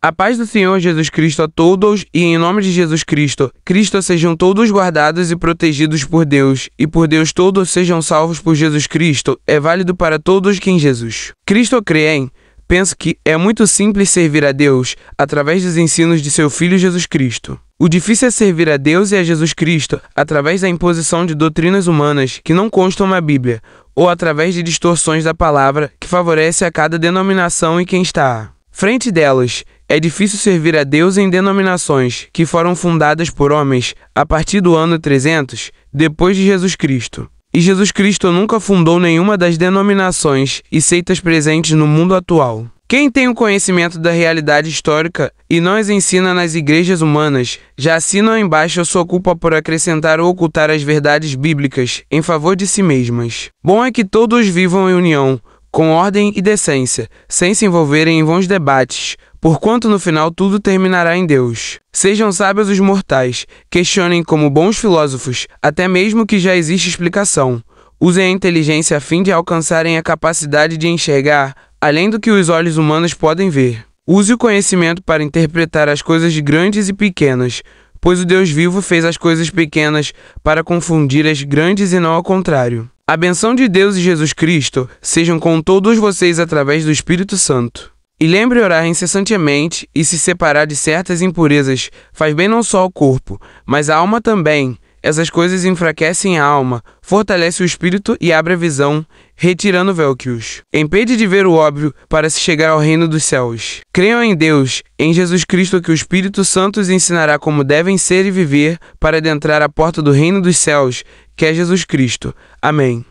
A paz do Senhor Jesus Cristo a todos e em nome de Jesus Cristo. Cristo sejam todos guardados e protegidos por Deus, e por Deus todos sejam salvos por Jesus Cristo. É válido para todos que em Jesus. Cristo crê em. Penso que é muito simples servir a Deus através dos ensinos de seu Filho Jesus Cristo. O difícil é servir a Deus e a Jesus Cristo através da imposição de doutrinas humanas que não constam na Bíblia, ou através de distorções da palavra que favorece a cada denominação e quem está. Frente delas, é difícil servir a Deus em denominações que foram fundadas por homens a partir do ano 300 depois de Jesus Cristo. E Jesus Cristo nunca fundou nenhuma das denominações e seitas presentes no mundo atual. Quem tem o conhecimento da realidade histórica e não as ensina nas igrejas humanas, já assina embaixo a sua culpa por acrescentar ou ocultar as verdades bíblicas em favor de si mesmas. Bom é que todos vivam em união, com ordem e decência, sem se envolverem em vãos debates, porquanto no final tudo terminará em Deus. Sejam sábios os mortais, questionem como bons filósofos, até mesmo que já existe explicação. Usem a inteligência a fim de alcançarem a capacidade de enxergar além do que os olhos humanos podem ver. Use o conhecimento para interpretar as coisas grandes e pequenas, pois o Deus vivo fez as coisas pequenas para confundir as grandes e não ao contrário. A benção de Deus e Jesus Cristo sejam com todos vocês através do Espírito Santo. E lembre orar incessantemente e se separar de certas impurezas. Faz bem não só ao corpo, mas à alma também. Essas coisas enfraquecem a alma, fortalece o espírito e abre a visão, retirando velquios. Impede de ver o óbvio para se chegar ao reino dos céus. Creiam em Deus, em Jesus Cristo que o Espírito Santo os ensinará como devem ser e viver para adentrar a porta do reino dos céus, que é Jesus Cristo. Amém.